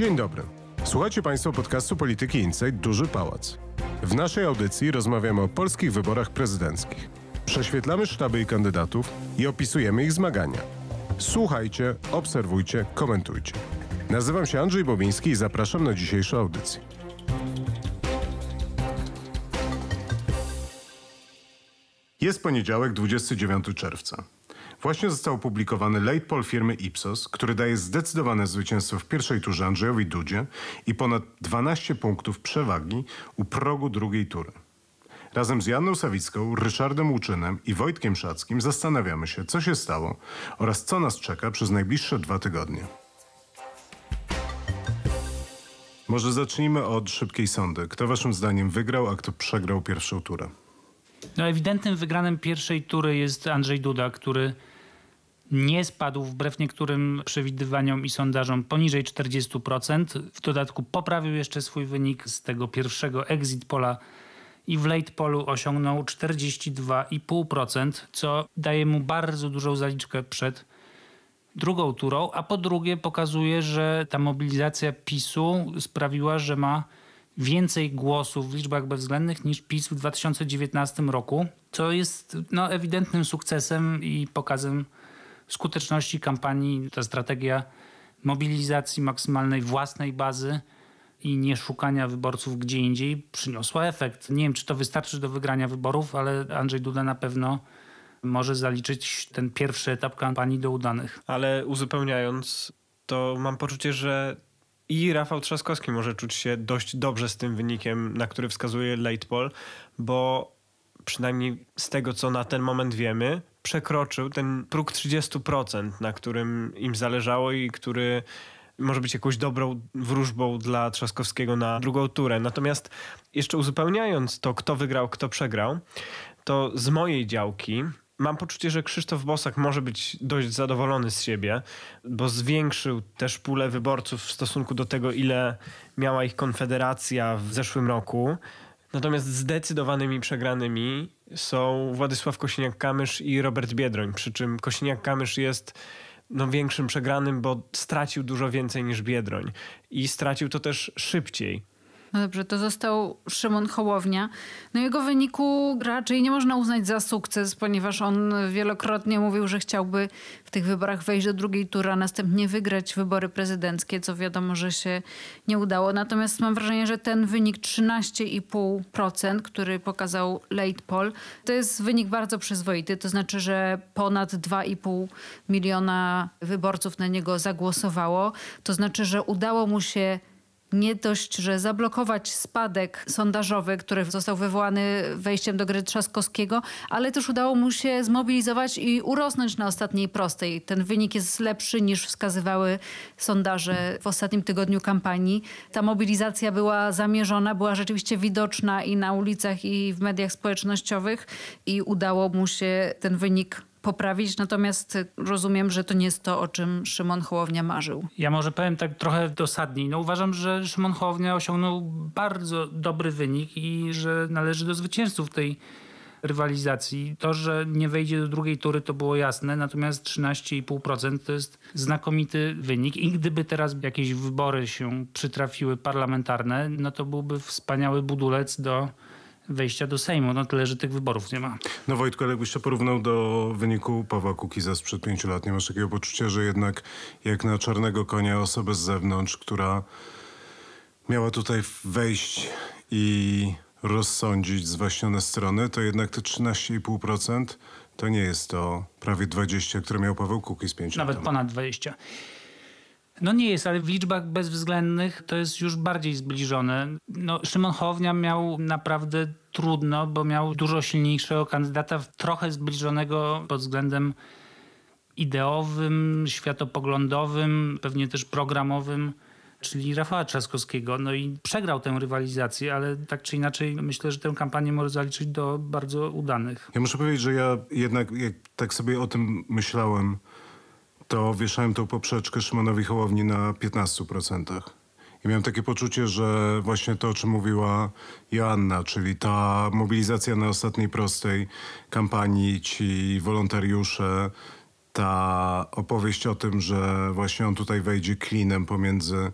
Dzień dobry. Słuchacie Państwo podcastu Polityki Insight Duży Pałac. W naszej audycji rozmawiamy o polskich wyborach prezydenckich. Prześwietlamy sztaby i kandydatów i opisujemy ich zmagania. Słuchajcie, obserwujcie, komentujcie. Nazywam się Andrzej Bobiński i zapraszam na dzisiejszą audycję. Jest poniedziałek, 29 czerwca. Właśnie został opublikowany late poll firmy Ipsos, który daje zdecydowane zwycięstwo w pierwszej turze Andrzejowi Dudzie i ponad 12 punktów przewagi u progu drugiej tury. Razem z Janną Sawicką, Ryszardem Łuczynem i Wojtkiem Szackim zastanawiamy się, co się stało oraz co nas czeka przez najbliższe dwa tygodnie. Może zacznijmy od szybkiej sądy. Kto waszym zdaniem wygrał, a kto przegrał pierwszą turę? No, ewidentnym wygranem pierwszej tury jest Andrzej Duda, który nie spadł wbrew niektórym przewidywaniom i sondażom poniżej 40%. W dodatku poprawił jeszcze swój wynik z tego pierwszego exit pola i w late polu osiągnął 42,5%, co daje mu bardzo dużą zaliczkę przed drugą turą, a po drugie pokazuje, że ta mobilizacja PiSu sprawiła, że ma więcej głosów w liczbach bezwzględnych niż PiS w 2019 roku, co jest no, ewidentnym sukcesem i pokazem skuteczności kampanii. Ta strategia mobilizacji maksymalnej własnej bazy i nie szukania wyborców gdzie indziej przyniosła efekt. Nie wiem, czy to wystarczy do wygrania wyborów, ale Andrzej Duda na pewno może zaliczyć ten pierwszy etap kampanii do udanych. Ale uzupełniając, to mam poczucie, że i Rafał Trzaskowski może czuć się dość dobrze z tym wynikiem, na który wskazuje late poll, bo przynajmniej z tego, co na ten moment wiemy, przekroczył ten próg 30%, na którym im zależało i który może być jakąś dobrą wróżbą dla Trzaskowskiego na drugą turę. Natomiast jeszcze uzupełniając to, kto wygrał, kto przegrał, to z mojej działki mam poczucie, że Krzysztof Bosak może być dość zadowolony z siebie, bo zwiększył też pulę wyborców w stosunku do tego, ile miała ich konfederacja w zeszłym roku. Natomiast zdecydowanymi przegranymi są Władysław Kosiniak-Kamysz i Robert Biedroń, przy czym Kosiniak-Kamysz jest no, większym przegranym, bo stracił dużo więcej niż Biedroń i stracił to też szybciej. No dobrze, to został Szymon Hołownia. No jego wyniku raczej nie można uznać za sukces, ponieważ on wielokrotnie mówił, że chciałby w tych wyborach wejść do drugiej tury, a następnie wygrać wybory prezydenckie, co wiadomo, że się nie udało. Natomiast mam wrażenie, że ten wynik 13,5%, który pokazał late poll, to jest wynik bardzo przyzwoity. To znaczy, że ponad 2,5 miliona wyborców na niego zagłosowało. To znaczy, że udało mu się nie dość, że zablokować spadek sondażowy, który został wywołany wejściem do gry Trzaskowskiego, ale też udało mu się zmobilizować i urosnąć na ostatniej prostej. Ten wynik jest lepszy niż wskazywały sondaże w ostatnim tygodniu kampanii. Ta mobilizacja była zamierzona, była rzeczywiście widoczna i na ulicach, i w mediach społecznościowych, i udało mu się ten wynik poprawić, natomiast rozumiem, że to nie jest to, o czym Szymon Hołownia marzył. Ja może powiem tak trochę dosadniej. No uważam, że Szymon Hołownia osiągnął bardzo dobry wynik i że należy do zwycięzców tej rywalizacji. To, że nie wejdzie do drugiej tury, to było jasne, natomiast 13,5% to jest znakomity wynik. I gdyby teraz jakieś wybory się przytrafiły parlamentarne, no to byłby wspaniały budulec do wejścia do Sejmu. No tyle, że tych wyborów nie ma. No Wojtku, ale jakbyś to porównał do wyniku Pawła Kukiza sprzed pięciu lat, nie masz takiego poczucia, że jednak jak na czarnego konia osobę z zewnątrz, która miała tutaj wejść i rozsądzić zwaśnione strony, to jednak te 13,5% to nie jest to prawie 20, które miał Paweł Kukiz pięciu lat Nawet ponad 20. No nie jest, ale w liczbach bezwzględnych to jest już bardziej zbliżone. No, Szymon Chownia miał naprawdę trudno, bo miał dużo silniejszego kandydata, trochę zbliżonego pod względem ideowym, światopoglądowym, pewnie też programowym, czyli Rafała Trzaskowskiego. No i przegrał tę rywalizację, ale tak czy inaczej myślę, że tę kampanię może zaliczyć do bardzo udanych. Ja muszę powiedzieć, że ja jednak, jak tak sobie o tym myślałem, to wieszałem tą poprzeczkę Szymonowi Hołowni na 15%. I miałem takie poczucie, że właśnie to, o czym mówiła Joanna, czyli ta mobilizacja na ostatniej prostej kampanii, ci wolontariusze, ta opowieść o tym, że właśnie on tutaj wejdzie klinem pomiędzy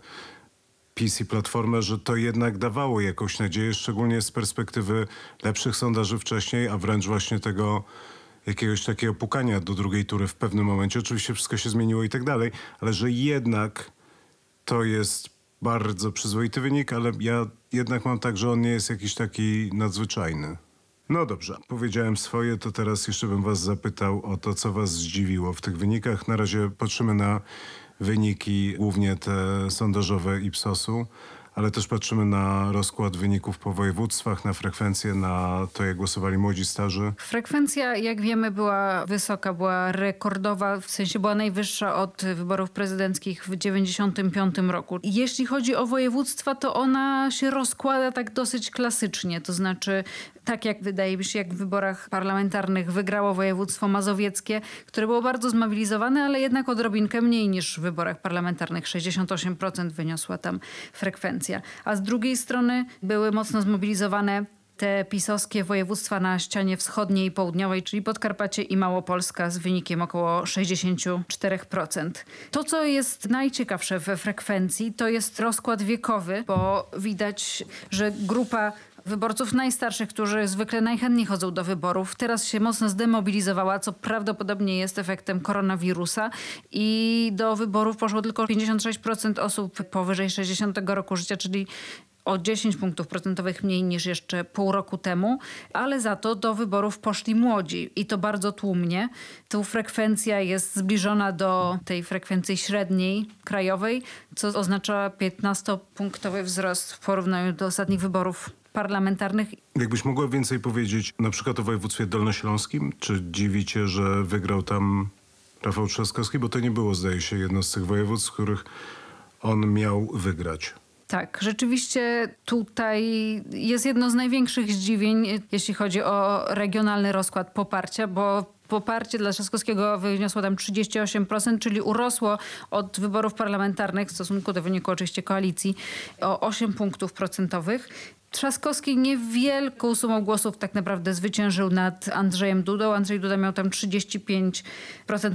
PiS i Platformę, że to jednak dawało jakąś nadzieję, szczególnie z perspektywy lepszych sondaży wcześniej, a wręcz właśnie tego jakiegoś takiego pukania do drugiej tury w pewnym momencie. Oczywiście wszystko się zmieniło i tak dalej, ale że jednak to jest bardzo przyzwoity wynik, ale ja jednak mam tak, że on nie jest jakiś taki nadzwyczajny. No dobrze, powiedziałem swoje, to teraz jeszcze bym was zapytał o to, co was zdziwiło w tych wynikach. Na razie patrzymy na wyniki, głównie te sondażowe Ipsosu ale też patrzymy na rozkład wyników po województwach, na frekwencję, na to, jak głosowali młodzi, starzy. Frekwencja, jak wiemy, była wysoka, była rekordowa, w sensie była najwyższa od wyborów prezydenckich w 1995 roku. Jeśli chodzi o województwa, to ona się rozkłada tak dosyć klasycznie, to znaczy tak jak wydaje mi się, jak w wyborach parlamentarnych wygrało województwo mazowieckie, które było bardzo zmobilizowane, ale jednak odrobinkę mniej niż w wyborach parlamentarnych. 68% wyniosła tam frekwencja. A z drugiej strony były mocno zmobilizowane te pisowskie województwa na ścianie wschodniej i południowej, czyli Podkarpacie i Małopolska z wynikiem około 64%. To, co jest najciekawsze we frekwencji, to jest rozkład wiekowy, bo widać, że grupa Wyborców najstarszych, którzy zwykle najchętniej chodzą do wyborów, teraz się mocno zdemobilizowała, co prawdopodobnie jest efektem koronawirusa. I do wyborów poszło tylko 56% osób powyżej 60 roku życia, czyli o 10 punktów procentowych mniej niż jeszcze pół roku temu, ale za to do wyborów poszli młodzi i to bardzo tłumnie. Tu frekwencja jest zbliżona do tej frekwencji średniej krajowej, co oznacza 15-punktowy wzrost w porównaniu do ostatnich wyborów parlamentarnych. Jakbyś mogła więcej powiedzieć na przykład o województwie dolnośląskim? Czy dziwicie, że wygrał tam Rafał Trzaskowski? Bo to nie było, zdaje się, jedno z tych województw, w których on miał wygrać. Tak, rzeczywiście tutaj jest jedno z największych zdziwień, jeśli chodzi o regionalny rozkład poparcia, bo poparcie dla Trzaskowskiego wyniosło tam 38%, czyli urosło od wyborów parlamentarnych w stosunku do wyniku oczywiście koalicji o 8 punktów procentowych. Trzaskowski niewielką sumą głosów tak naprawdę zwyciężył nad Andrzejem Dudą. Andrzej Duda miał tam 35%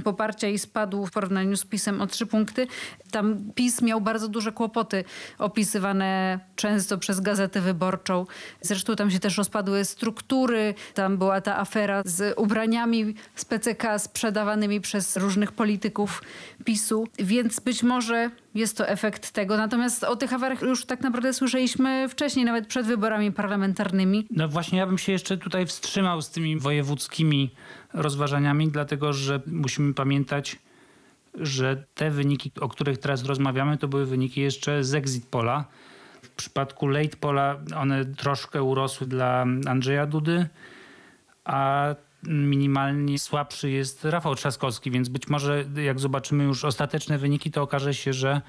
poparcia i spadł w porównaniu z PiSem o trzy punkty. Tam PiS miał bardzo duże kłopoty opisywane często przez Gazetę Wyborczą. Zresztą tam się też rozpadły struktury. Tam była ta afera z ubraniami z PCK sprzedawanymi przez różnych polityków PiSu. Więc być może jest to efekt tego. Natomiast o tych awarach już tak naprawdę słyszeliśmy wcześniej, nawet przed wyborami parlamentarnymi. No właśnie, ja bym się jeszcze tutaj wstrzymał z tymi wojewódzkimi rozważaniami, dlatego że musimy pamiętać, że te wyniki, o których teraz rozmawiamy, to były wyniki jeszcze z exit pola. W przypadku late pola one troszkę urosły dla Andrzeja Dudy, a minimalnie słabszy jest Rafał Trzaskowski, więc być może jak zobaczymy już ostateczne wyniki, to okaże się, że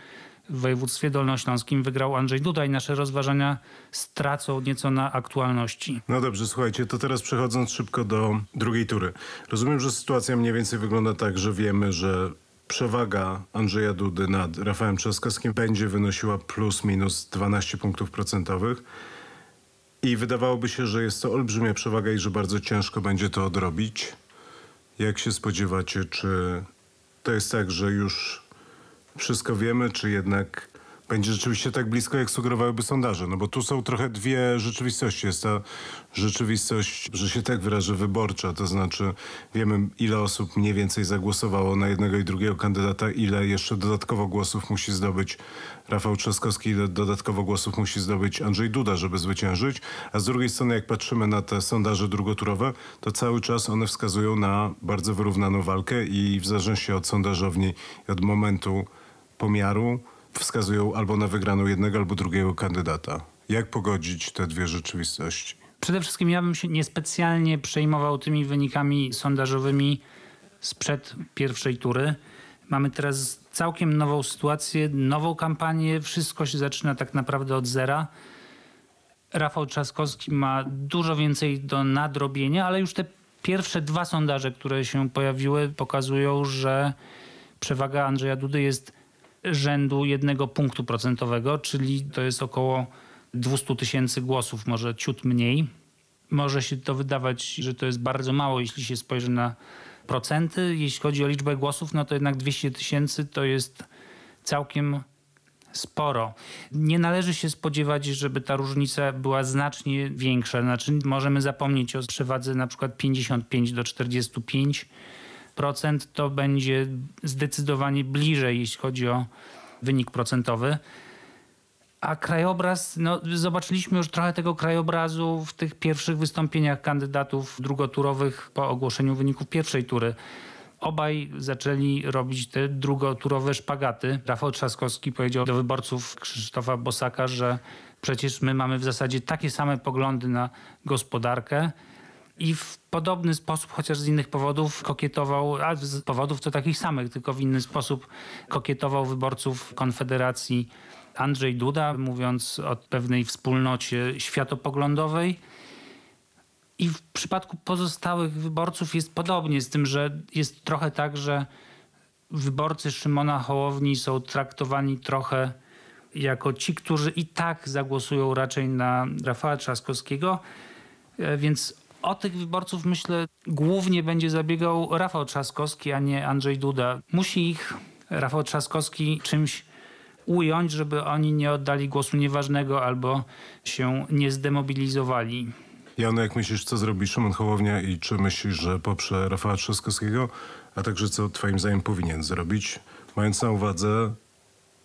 w województwie dolnośląskim wygrał Andrzej Duda i nasze rozważania stracą nieco na aktualności. No dobrze, słuchajcie, to teraz przechodząc szybko do drugiej tury. Rozumiem, że sytuacja mniej więcej wygląda tak, że wiemy, że przewaga Andrzeja Dudy nad Rafałem Trzaskowskim będzie wynosiła plus minus 12 punktów procentowych. I wydawałoby się, że jest to olbrzymia przewaga i że bardzo ciężko będzie to odrobić. Jak się spodziewacie, czy to jest tak, że już wszystko wiemy, czy jednak będzie rzeczywiście tak blisko, jak sugerowałyby sondaże. No bo tu są trochę dwie rzeczywistości. Jest ta rzeczywistość, że się tak wyrażę, wyborcza, to znaczy wiemy, ile osób mniej więcej zagłosowało na jednego i drugiego kandydata, ile jeszcze dodatkowo głosów musi zdobyć Rafał Trzaskowski, ile dodatkowo głosów musi zdobyć Andrzej Duda, żeby zwyciężyć. A z drugiej strony, jak patrzymy na te sondaże drugoturowe, to cały czas one wskazują na bardzo wyrównaną walkę i w zależności od sondażowni i od momentu pomiaru, wskazują albo na wygraną jednego, albo drugiego kandydata. Jak pogodzić te dwie rzeczywistości? Przede wszystkim ja bym się niespecjalnie przejmował tymi wynikami sondażowymi sprzed pierwszej tury. Mamy teraz całkiem nową sytuację, nową kampanię, wszystko się zaczyna tak naprawdę od zera. Rafał Trzaskowski ma dużo więcej do nadrobienia, ale już te pierwsze dwa sondaże, które się pojawiły, pokazują, że przewaga Andrzeja Dudy jest rzędu jednego punktu procentowego, czyli to jest około 200 tysięcy głosów, może ciut mniej. Może się to wydawać, że to jest bardzo mało, jeśli się spojrzy na procenty. Jeśli chodzi o liczbę głosów, no to jednak 200 tysięcy to jest całkiem sporo. Nie należy się spodziewać, żeby ta różnica była znacznie większa. Znaczy, możemy zapomnieć o przewadze na przykład 55 do 45 procent, to będzie zdecydowanie bliżej, jeśli chodzi o wynik procentowy. A krajobraz, no, zobaczyliśmy już trochę tego krajobrazu w tych pierwszych wystąpieniach kandydatów drugoturowych po ogłoszeniu wyników pierwszej tury. Obaj zaczęli robić te drugoturowe szpagaty. Rafał Trzaskowski powiedział do wyborców Krzysztofa Bosaka, że przecież my mamy w zasadzie takie same poglądy na gospodarkę, i w podobny sposób, chociaż z innych powodów, kokietował, a z powodów to takich samych, tylko w inny sposób kokietował wyborców Konfederacji Andrzej Duda, mówiąc o pewnej wspólnocie światopoglądowej. I w przypadku pozostałych wyborców jest podobnie, z tym, że jest trochę tak, że wyborcy Szymona Hołowni są traktowani trochę jako ci, którzy i tak zagłosują raczej na Rafała Trzaskowskiego, e, więc o tych wyborców myślę głównie będzie zabiegał Rafał Trzaskowski, a nie Andrzej Duda. Musi ich Rafał Trzaskowski czymś ująć, żeby oni nie oddali głosu nieważnego albo się nie zdemobilizowali. Jano, jak myślisz, co zrobi Szymon Hołownia i czy myślisz, że poprze Rafała Trzaskowskiego, a także co twoim zdaniem powinien zrobić, mając na uwadze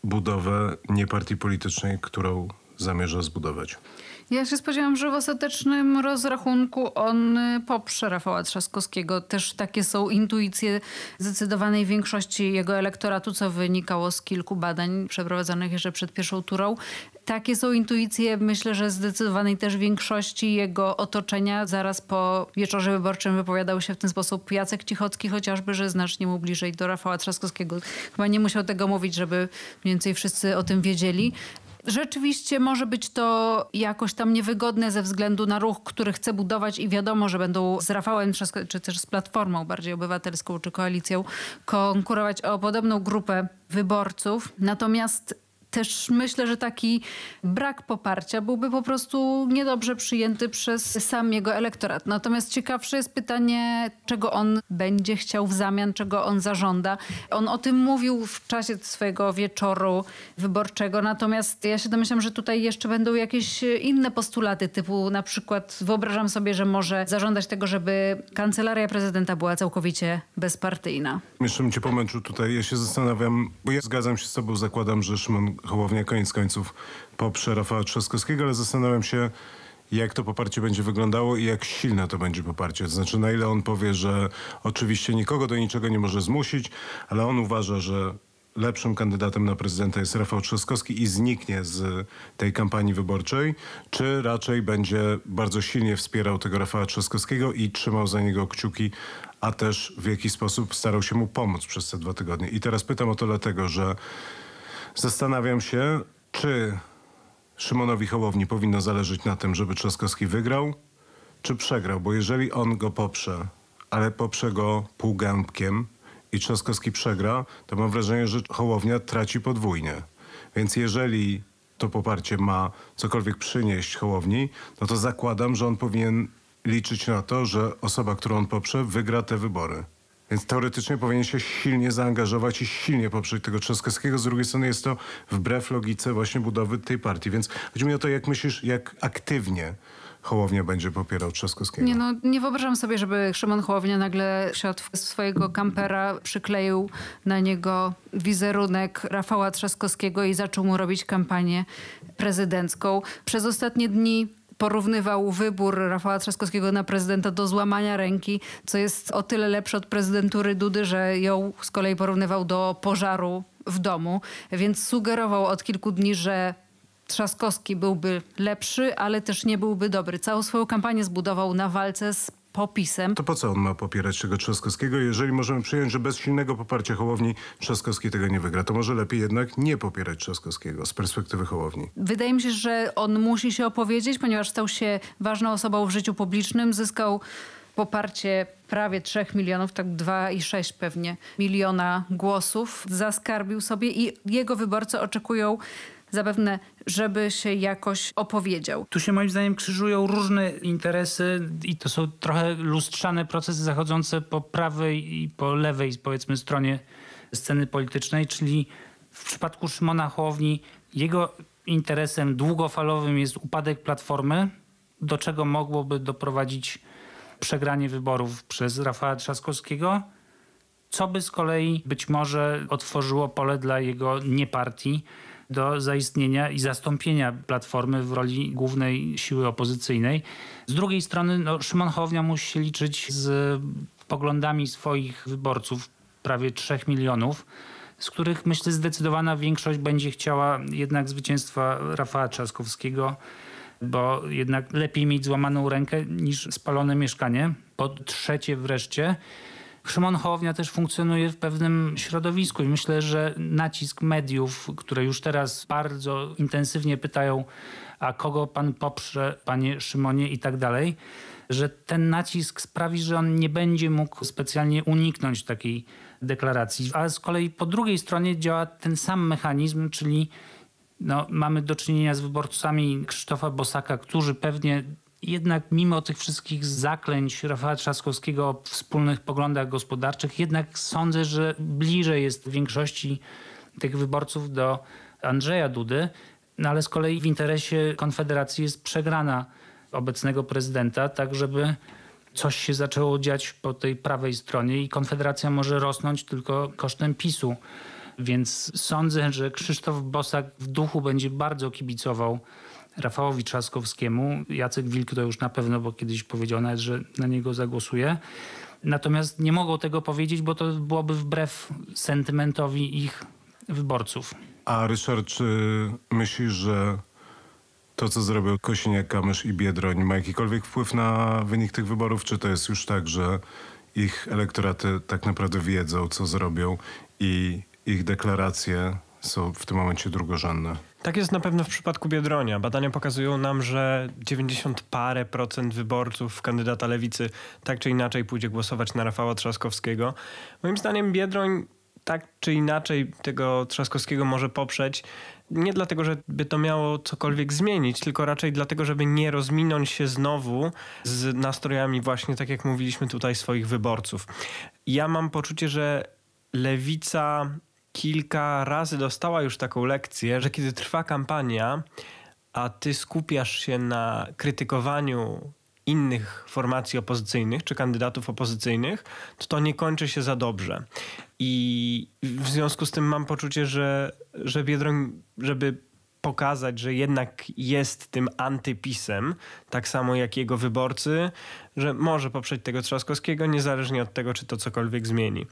budowę nie partii politycznej, którą zamierza zbudować? Ja się spodziewam, że w ostatecznym rozrachunku on y, poprze Rafała Trzaskowskiego. Też takie są intuicje zdecydowanej większości jego elektoratu, co wynikało z kilku badań przeprowadzonych jeszcze przed pierwszą turą. Takie są intuicje, myślę, że zdecydowanej też większości jego otoczenia. Zaraz po wieczorze wyborczym wypowiadał się w ten sposób Jacek Cichocki, chociażby, że znacznie mu bliżej do Rafała Trzaskowskiego. Chyba nie musiał tego mówić, żeby mniej więcej wszyscy o tym wiedzieli. Rzeczywiście może być to jakoś tam niewygodne ze względu na ruch, który chce budować i wiadomo, że będą z Rafałem czy też z Platformą bardziej obywatelską czy koalicją konkurować o podobną grupę wyborców. Natomiast też myślę, że taki brak poparcia byłby po prostu niedobrze przyjęty przez sam jego elektorat. Natomiast ciekawsze jest pytanie, czego on będzie chciał w zamian, czego on zażąda. On o tym mówił w czasie swojego wieczoru wyborczego, natomiast ja się domyślam, że tutaj jeszcze będą jakieś inne postulaty, typu na przykład wyobrażam sobie, że może zażądać tego, żeby kancelaria prezydenta była całkowicie bezpartyjna. Jeszcze bym cię pomęczył tutaj. Ja się zastanawiam, bo ja zgadzam się z tobą, zakładam, że Szymon Hołownia koniec końców poprze Rafała Trzaskowskiego, ale zastanawiam się, jak to poparcie będzie wyglądało i jak silne to będzie poparcie. To znaczy, na ile on powie, że oczywiście nikogo do niczego nie może zmusić, ale on uważa, że lepszym kandydatem na prezydenta jest Rafał Trzaskowski i zniknie z tej kampanii wyborczej, czy raczej będzie bardzo silnie wspierał tego Rafała Trzaskowskiego i trzymał za niego kciuki, a też w jakiś sposób starał się mu pomóc przez te dwa tygodnie. I teraz pytam o to dlatego, że Zastanawiam się, czy Szymonowi Hołowni powinno zależeć na tym, żeby Trzaskowski wygrał, czy przegrał, bo jeżeli on go poprze, ale poprze go półgębkiem i Trzaskowski przegra, to mam wrażenie, że Hołownia traci podwójnie. Więc jeżeli to poparcie ma cokolwiek przynieść Hołowni, no to zakładam, że on powinien liczyć na to, że osoba, którą on poprze, wygra te wybory. Więc teoretycznie powinien się silnie zaangażować i silnie poprzeć tego Trzaskowskiego. Z drugiej strony jest to wbrew logice właśnie budowy tej partii. Więc chodzi mi o to, jak myślisz, jak aktywnie Hołownia będzie popierał Trzaskowskiego. Nie, no, nie wyobrażam sobie, żeby Szymon Hołownia nagle siadł swojego kampera, przykleił na niego wizerunek Rafała Trzaskowskiego i zaczął mu robić kampanię prezydencką. Przez ostatnie dni porównywał wybór Rafała Trzaskowskiego na prezydenta do złamania ręki, co jest o tyle lepsze od prezydentury Dudy, że ją z kolei porównywał do pożaru w domu, więc sugerował od kilku dni, że Trzaskowski byłby lepszy, ale też nie byłby dobry. Całą swoją kampanię zbudował na walce z popisem. To po co on ma popierać tego Trzaskowskiego, jeżeli możemy przyjąć, że bez silnego poparcia Hołowni Trzaskowski tego nie wygra? To może lepiej jednak nie popierać Trzaskowskiego z perspektywy Hołowni. Wydaje mi się, że on musi się opowiedzieć, ponieważ stał się ważną osobą w życiu publicznym, zyskał poparcie prawie 3 milionów, tak 2,6 pewnie miliona głosów. Zaskarbił sobie i jego wyborcy oczekują zapewne, żeby się jakoś opowiedział. Tu się moim zdaniem krzyżują różne interesy i to są trochę lustrzane procesy zachodzące po prawej i po lewej, powiedzmy, stronie sceny politycznej, czyli w przypadku Szymona Hołowni jego interesem długofalowym jest upadek Platformy, do czego mogłoby doprowadzić przegranie wyborów przez Rafała Trzaskowskiego, co by z kolei być może otworzyło pole dla jego niepartii do zaistnienia i zastąpienia Platformy w roli głównej siły opozycyjnej. Z drugiej strony no, Szymon Hołownia musi się liczyć z poglądami swoich wyborców, prawie 3 milionów, z których myślę zdecydowana większość będzie chciała jednak zwycięstwa Rafała Trzaskowskiego, bo jednak lepiej mieć złamaną rękę niż spalone mieszkanie. Po trzecie wreszcie Szymon Hołownia też funkcjonuje w pewnym środowisku i myślę, że nacisk mediów, które już teraz bardzo intensywnie pytają, a kogo pan poprze, panie Szymonie i tak dalej, że ten nacisk sprawi, że on nie będzie mógł specjalnie uniknąć takiej deklaracji. A z kolei po drugiej stronie działa ten sam mechanizm, czyli no, mamy do czynienia z wyborcami Krzysztofa Bosaka, którzy pewnie jednak mimo tych wszystkich zaklęć Rafała Trzaskowskiego o wspólnych poglądach gospodarczych, jednak sądzę, że bliżej jest większości tych wyborców do Andrzeja Dudy, no ale z kolei w interesie Konfederacji jest przegrana obecnego prezydenta, tak żeby coś się zaczęło dziać po tej prawej stronie i Konfederacja może rosnąć tylko kosztem PiSu. Więc sądzę, że Krzysztof Bosak w duchu będzie bardzo kibicował Rafałowi Trzaskowskiemu. Jacek Wilk to już na pewno, bo kiedyś powiedział nawet, że na niego zagłosuje. Natomiast nie mogą tego powiedzieć, bo to byłoby wbrew sentymentowi ich wyborców. A Ryszard, czy myślisz, że to, co zrobił Kosiniak-Kamysz i Biedroń, ma jakikolwiek wpływ na wynik tych wyborów? Czy to jest już tak, że ich elektoraty tak naprawdę wiedzą, co zrobią i ich deklaracje są w tym momencie drugorzędne? Tak jest na pewno w przypadku Biedronia. Badania pokazują nam, że 90 parę procent wyborców kandydata lewicy tak czy inaczej pójdzie głosować na Rafała Trzaskowskiego. Moim zdaniem Biedroń tak czy inaczej tego Trzaskowskiego może poprzeć. Nie dlatego, żeby to miało cokolwiek zmienić, tylko raczej dlatego, żeby nie rozminąć się znowu z nastrojami właśnie, tak jak mówiliśmy tutaj, swoich wyborców. Ja mam poczucie, że lewica kilka razy dostała już taką lekcję, że kiedy trwa kampania, a ty skupiasz się na krytykowaniu innych formacji opozycyjnych czy kandydatów opozycyjnych, to to nie kończy się za dobrze. I w związku z tym mam poczucie, że, że Biedroń, żeby pokazać, że jednak jest tym antypisem, tak samo jak jego wyborcy, że może poprzeć tego Trzaskowskiego, niezależnie od tego, czy to cokolwiek zmieni.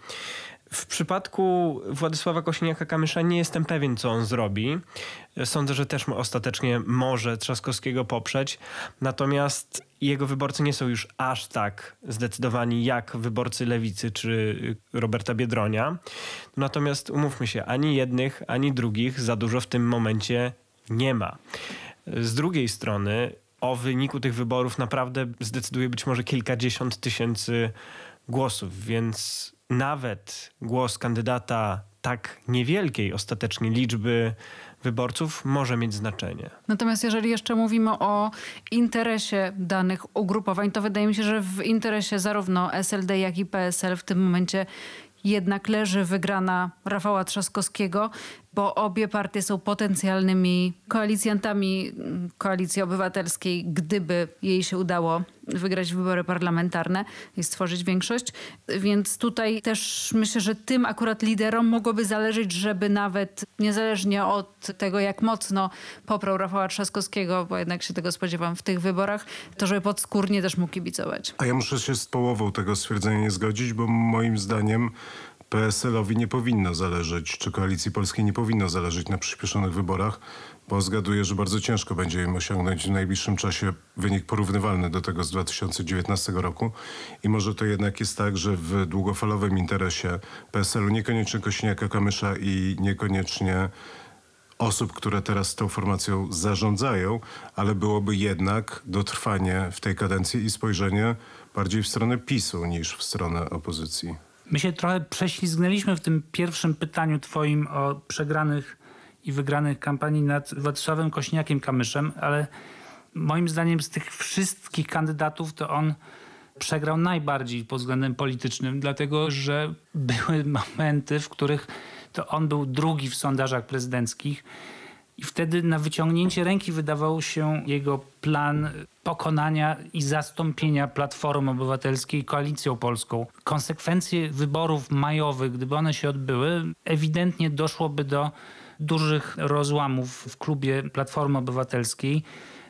W przypadku Władysława Kosiniaka-Kamysza nie jestem pewien, co on zrobi. Sądzę, że też ostatecznie może Trzaskowskiego poprzeć. Natomiast jego wyborcy nie są już aż tak zdecydowani jak wyborcy lewicy czy y, Roberta Biedronia. Natomiast umówmy się, ani jednych, ani drugich za dużo w tym momencie nie ma. Z drugiej strony, o wyniku tych wyborów naprawdę zdecyduje być może kilkadziesiąt tysięcy głosów, więc nawet głos kandydata tak niewielkiej ostatecznie liczby wyborców może mieć znaczenie. Natomiast jeżeli jeszcze mówimy o interesie danych ugrupowań, to wydaje mi się, że w interesie zarówno SLD, jak i PSL w tym momencie jednak leży wygrana Rafała Trzaskowskiego bo obie partie są potencjalnymi koalicjantami mm, koalicji obywatelskiej, gdyby jej się udało wygrać wybory parlamentarne i stworzyć większość. Więc tutaj też myślę, że tym akurat liderom mogłoby zależeć, żeby nawet niezależnie od tego, jak mocno poprał Rafała Trzaskowskiego, bo jednak się tego spodziewam w tych wyborach, to żeby podskórnie też mógł kibicować. A ja muszę się z połową tego stwierdzenia nie zgodzić, bo moim zdaniem PSL-owi nie powinno zależeć, czy koalicji polskiej nie powinno zależeć na przyspieszonych wyborach, bo zgaduję, że bardzo ciężko będzie im osiągnąć w najbliższym czasie wynik porównywalny do tego z 2019 roku. I może to jednak jest tak, że w długofalowym interesie PSL-u niekoniecznie Kośniaka-Kamysza i niekoniecznie osób, które teraz tą formacją zarządzają, ale byłoby jednak dotrwanie w tej kadencji i spojrzenie bardziej w stronę PiSu niż w stronę opozycji. My się trochę prześlizgnęliśmy w tym pierwszym pytaniu twoim o przegranych i wygranych kampanii nad Władysławem Kośniakiem-Kamyszem, ale moim zdaniem z tych wszystkich kandydatów to on przegrał najbardziej pod względem politycznym, dlatego że były momenty, w których to on był drugi w sondażach prezydenckich i wtedy na wyciągnięcie ręki wydawał się jego plan pokonania i zastąpienia Platformy Obywatelskiej koalicją polską. Konsekwencje wyborów majowych, gdyby one się odbyły, ewidentnie doszłoby do dużych rozłamów w klubie Platformy Obywatelskiej.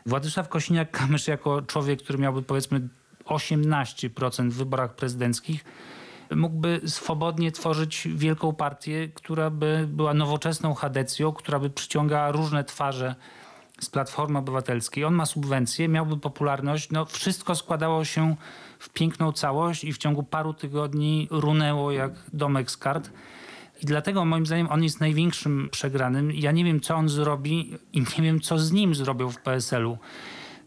Władysław Kosiniak-Kamysz jako człowiek, który miałby powiedzmy 18% w wyborach prezydenckich, mógłby swobodnie tworzyć wielką partię, która by była nowoczesną chadecją, która by przyciągała różne twarze z Platformy Obywatelskiej. On ma subwencje, miałby popularność. No, wszystko składało się w piękną całość i w ciągu paru tygodni runęło jak domek z kart. I dlatego moim zdaniem on jest największym przegranym. Ja nie wiem, co on zrobi i nie wiem, co z nim zrobią w PSL-u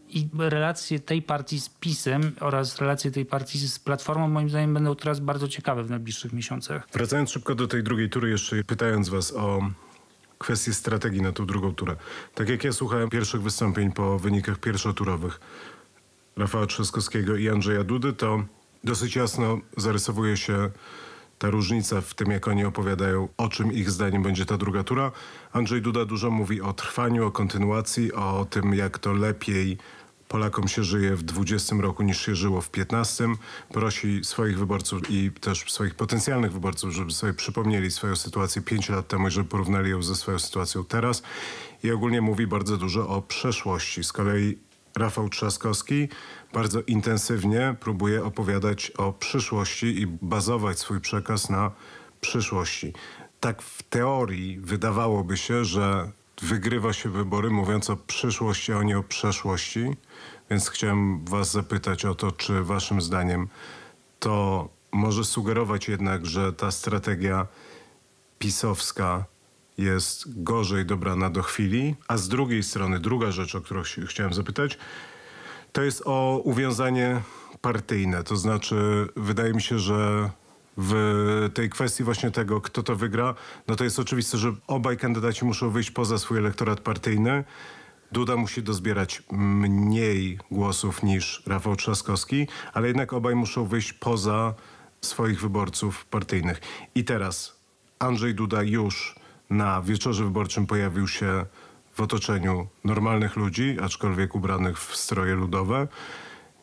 i relacje tej partii z PiSem oraz relacje tej partii z Platformą moim zdaniem będą teraz bardzo ciekawe w najbliższych miesiącach. Wracając szybko do tej drugiej tury, jeszcze pytając was o kwestię strategii na tą drugą turę. Tak jak ja słuchałem pierwszych wystąpień po wynikach pierwszoturowych Rafała Trzaskowskiego i Andrzeja Dudy, to dosyć jasno zarysowuje się ta różnica w tym, jak oni opowiadają, o czym ich zdaniem będzie ta druga tura. Andrzej Duda dużo mówi o trwaniu, o kontynuacji, o tym, jak to lepiej Polakom się żyje w 20 roku niż się żyło w 15. Prosi swoich wyborców i też swoich potencjalnych wyborców, żeby sobie przypomnieli swoją sytuację 5 lat temu i żeby porównali ją ze swoją sytuacją teraz. I ogólnie mówi bardzo dużo o przeszłości. Z kolei Rafał Trzaskowski bardzo intensywnie próbuje opowiadać o przyszłości i bazować swój przekaz na przyszłości. Tak w teorii wydawałoby się, że wygrywa się wybory mówiąc o przyszłości, a nie o przeszłości. Więc chciałem Was zapytać o to, czy Waszym zdaniem to może sugerować jednak, że ta strategia pisowska jest gorzej dobrana do chwili, a z drugiej strony druga rzecz, o którą chciałem zapytać, to jest o uwiązanie partyjne. To znaczy, wydaje mi się, że w tej kwestii właśnie tego, kto to wygra, no to jest oczywiste, że obaj kandydaci muszą wyjść poza swój elektorat partyjny. Duda musi dozbierać mniej głosów niż Rafał Trzaskowski, ale jednak obaj muszą wyjść poza swoich wyborców partyjnych. I teraz Andrzej Duda już na wieczorze wyborczym pojawił się w otoczeniu normalnych ludzi, aczkolwiek ubranych w stroje ludowe,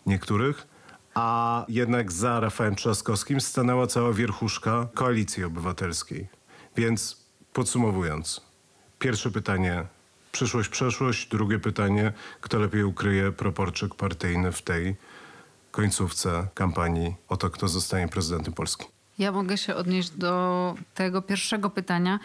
niektórych, a jednak za Rafałem Trzaskowskim stanęła cała wierchuszka Koalicji Obywatelskiej. Więc podsumowując, pierwsze pytanie przyszłość, przeszłość, drugie pytanie, kto lepiej ukryje proporczyk partyjny w tej końcówce kampanii o to, kto zostanie prezydentem Polski. Ja mogę się odnieść do tego pierwszego pytania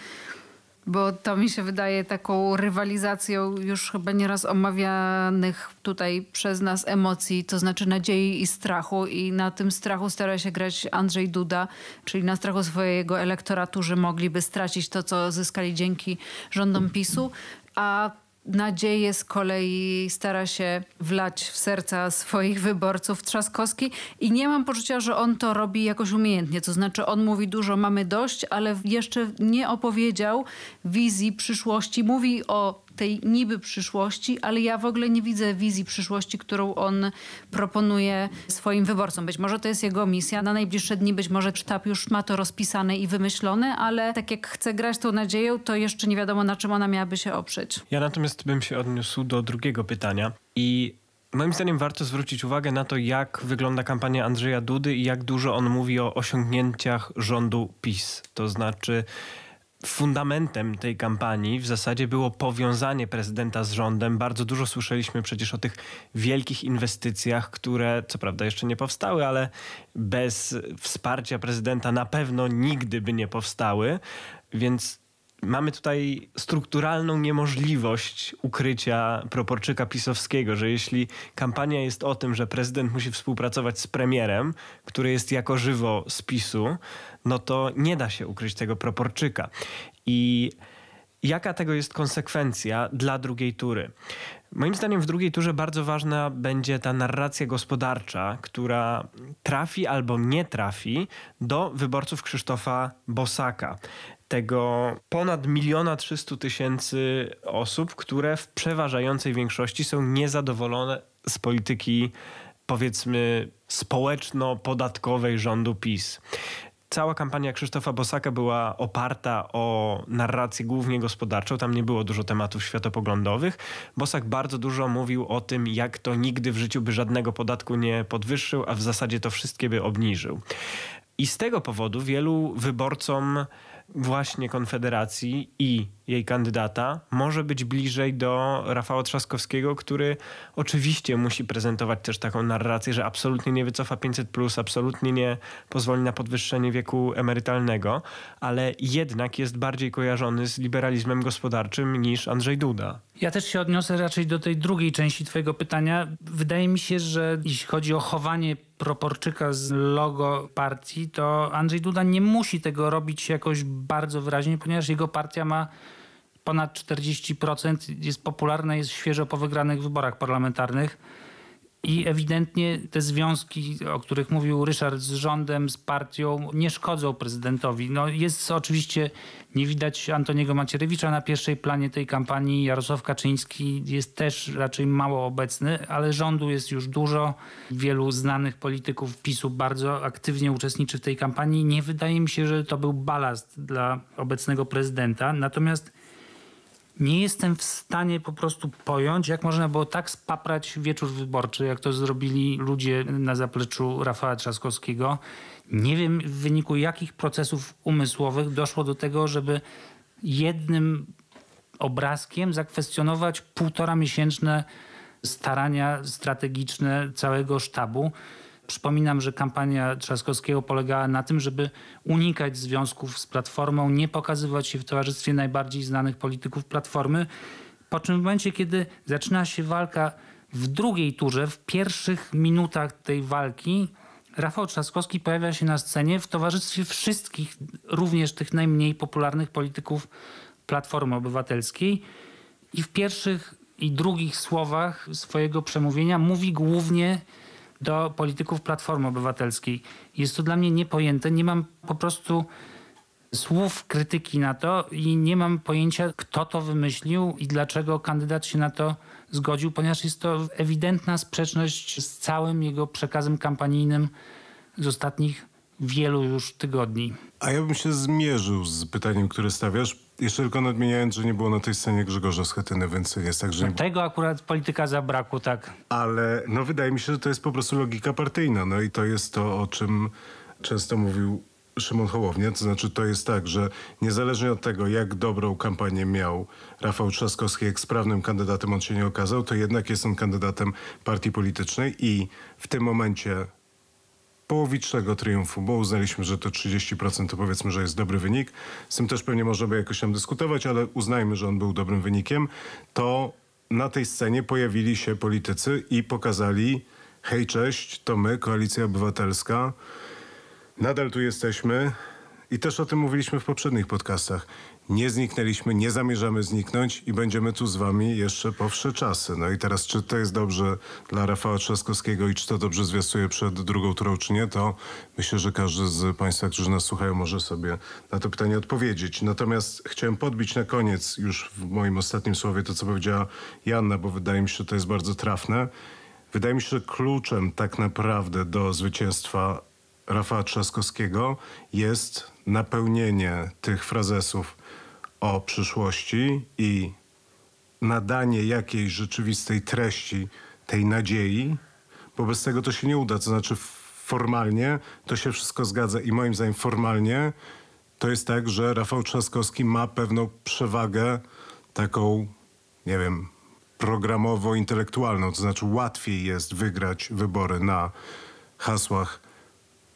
bo to mi się wydaje taką rywalizacją już chyba nieraz omawianych tutaj przez nas emocji, to znaczy nadziei i strachu. I na tym strachu stara się grać Andrzej Duda, czyli na strachu swojego elektoratu, że mogliby stracić to, co zyskali dzięki rządom PiSu. A nadzieję z kolei stara się wlać w serca swoich wyborców Trzaskowski i nie mam poczucia, że on to robi jakoś umiejętnie. To znaczy on mówi dużo, mamy dość, ale jeszcze nie opowiedział wizji przyszłości. Mówi o tej niby przyszłości, ale ja w ogóle nie widzę wizji przyszłości, którą on proponuje swoim wyborcom. Być może to jest jego misja. Na najbliższe dni być może sztab już ma to rozpisane i wymyślone, ale tak jak chce grać tą nadzieją, to jeszcze nie wiadomo, na czym ona miałaby się oprzeć. Ja natomiast bym się odniósł do drugiego pytania i Moim zdaniem warto zwrócić uwagę na to, jak wygląda kampania Andrzeja Dudy i jak dużo on mówi o osiągnięciach rządu PiS. To znaczy, fundamentem tej kampanii w zasadzie było powiązanie prezydenta z rządem. Bardzo dużo słyszeliśmy przecież o tych wielkich inwestycjach, które co prawda jeszcze nie powstały, ale bez wsparcia prezydenta na pewno nigdy by nie powstały. Więc mamy tutaj strukturalną niemożliwość ukrycia proporczyka pisowskiego, że jeśli kampania jest o tym, że prezydent musi współpracować z premierem, który jest jako żywo z PiSu, no to nie da się ukryć tego proporczyka. I jaka tego jest konsekwencja dla drugiej tury? Moim zdaniem w drugiej turze bardzo ważna będzie ta narracja gospodarcza, która trafi albo nie trafi do wyborców Krzysztofa Bosaka tego ponad miliona trzystu tysięcy osób, które w przeważającej większości są niezadowolone z polityki powiedzmy społeczno-podatkowej rządu PiS cała kampania Krzysztofa Bosaka była oparta o narrację głównie gospodarczą. Tam nie było dużo tematów światopoglądowych. Bosak bardzo dużo mówił o tym, jak to nigdy w życiu by żadnego podatku nie podwyższył, a w zasadzie to wszystkie by obniżył. I z tego powodu wielu wyborcom właśnie Konfederacji i jej kandydata może być bliżej do Rafała Trzaskowskiego, który oczywiście musi prezentować też taką narrację, że absolutnie nie wycofa 500, absolutnie nie pozwoli na podwyższenie wieku emerytalnego, ale jednak jest bardziej kojarzony z liberalizmem gospodarczym niż Andrzej Duda. Ja też się odniosę raczej do tej drugiej części Twojego pytania. Wydaje mi się, że jeśli chodzi o chowanie proporczyka z logo partii, to Andrzej Duda nie musi tego robić jakoś bardzo wyraźnie, ponieważ jego partia ma ponad 40% jest popularne, jest świeżo po wygranych wyborach parlamentarnych. I ewidentnie te związki, o których mówił Ryszard z rządem, z partią, nie szkodzą prezydentowi. No jest oczywiście, nie widać Antoniego Macierewicza na pierwszej planie tej kampanii. Jarosław Kaczyński jest też raczej mało obecny, ale rządu jest już dużo. Wielu znanych polityków PiSu bardzo aktywnie uczestniczy w tej kampanii. Nie wydaje mi się, że to był balast dla obecnego prezydenta. Natomiast nie jestem w stanie po prostu pojąć, jak można było tak spaprać wieczór wyborczy, jak to zrobili ludzie na zapleczu Rafała Trzaskowskiego. Nie wiem w wyniku jakich procesów umysłowych doszło do tego, żeby jednym obrazkiem zakwestionować półtora miesięczne starania strategiczne całego sztabu. Przypominam, że kampania Trzaskowskiego polegała na tym, żeby unikać związków z Platformą, nie pokazywać się w towarzystwie najbardziej znanych polityków Platformy, po czym w momencie, kiedy zaczyna się walka w drugiej turze, w pierwszych minutach tej walki, Rafał Trzaskowski pojawia się na scenie w towarzystwie wszystkich, również tych najmniej popularnych polityków Platformy Obywatelskiej i w pierwszych i drugich słowach swojego przemówienia mówi głównie do polityków Platformy Obywatelskiej. Jest to dla mnie niepojęte. Nie mam po prostu słów krytyki na to i nie mam pojęcia, kto to wymyślił i dlaczego kandydat się na to zgodził, ponieważ jest to ewidentna sprzeczność z całym jego przekazem kampanijnym z ostatnich wielu już tygodni. A ja bym się zmierzył z pytaniem, które stawiasz, jeszcze tylko nadmieniając, że nie było na tej scenie Grzegorza Schetyny, więc jest tak, że... No tego akurat polityka zabrakło, tak. Ale no wydaje mi się, że to jest po prostu logika partyjna. No i to jest to, o czym często mówił Szymon Hołownia. To znaczy to jest tak, że niezależnie od tego, jak dobrą kampanię miał Rafał Trzaskowski, jak sprawnym kandydatem on się nie okazał, to jednak jest on kandydatem partii politycznej i w tym momencie połowicznego triumfu, bo uznaliśmy, że to 30% to powiedzmy, że jest dobry wynik. Z tym też pewnie możemy jakoś tam dyskutować, ale uznajmy, że on był dobrym wynikiem. To na tej scenie pojawili się politycy i pokazali hej, cześć, to my, Koalicja Obywatelska. Nadal tu jesteśmy. I też o tym mówiliśmy w poprzednich podcastach nie zniknęliśmy, nie zamierzamy zniknąć i będziemy tu z wami jeszcze po wsze czasy. No i teraz, czy to jest dobrze dla Rafała Trzaskowskiego i czy to dobrze zwiastuje przed drugą turą, czy nie, to myślę, że każdy z państwa, którzy nas słuchają, może sobie na to pytanie odpowiedzieć. Natomiast chciałem podbić na koniec już w moim ostatnim słowie to, co powiedziała Janna, bo wydaje mi się, że to jest bardzo trafne. Wydaje mi się, że kluczem tak naprawdę do zwycięstwa Rafała Trzaskowskiego jest napełnienie tych frazesów o przyszłości i nadanie jakiejś rzeczywistej treści tej nadziei, bo bez tego to się nie uda. To znaczy formalnie to się wszystko zgadza i moim zdaniem formalnie to jest tak, że Rafał Trzaskowski ma pewną przewagę taką, nie wiem, programowo-intelektualną. To znaczy łatwiej jest wygrać wybory na hasłach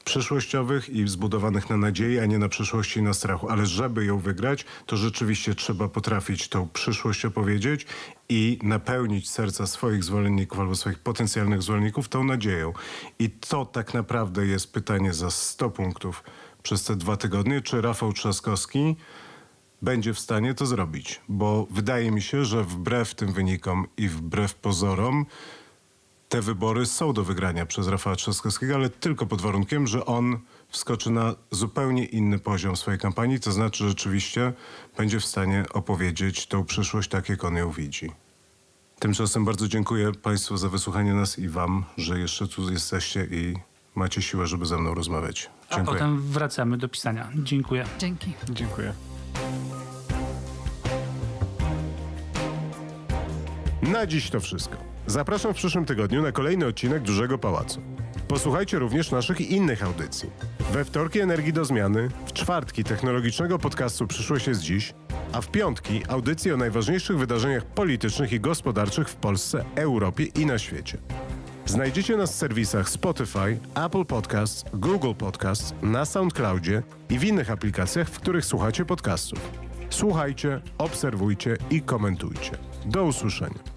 przyszłościowych i zbudowanych na nadziei, a nie na przyszłości i na strachu. Ale żeby ją wygrać, to rzeczywiście trzeba potrafić tą przyszłość opowiedzieć i napełnić serca swoich zwolenników albo swoich potencjalnych zwolenników tą nadzieją. I to tak naprawdę jest pytanie za 100 punktów przez te dwa tygodnie, czy Rafał Trzaskowski będzie w stanie to zrobić. Bo wydaje mi się, że wbrew tym wynikom i wbrew pozorom, te wybory są do wygrania przez Rafała Trzaskowskiego, ale tylko pod warunkiem, że on wskoczy na zupełnie inny poziom swojej kampanii, to znaczy że rzeczywiście będzie w stanie opowiedzieć tą przyszłość tak, jak on ją widzi. Tymczasem bardzo dziękuję Państwu za wysłuchanie nas i Wam, że jeszcze tu jesteście i macie siłę, żeby ze mną rozmawiać. Dziękuję. A potem wracamy do pisania. Dziękuję. Dzięki. Dziękuję. Na dziś to wszystko. Zapraszam w przyszłym tygodniu na kolejny odcinek Dużego Pałacu. Posłuchajcie również naszych innych audycji. We wtorki Energii do Zmiany, w czwartki technologicznego podcastu Przyszło się z dziś, a w piątki audycji o najważniejszych wydarzeniach politycznych i gospodarczych w Polsce, Europie i na świecie. Znajdziecie nas w serwisach Spotify, Apple Podcasts, Google Podcasts, na SoundCloudzie i w innych aplikacjach, w których słuchacie podcastów. Słuchajcie, obserwujcie i komentujcie. Do usłyszenia.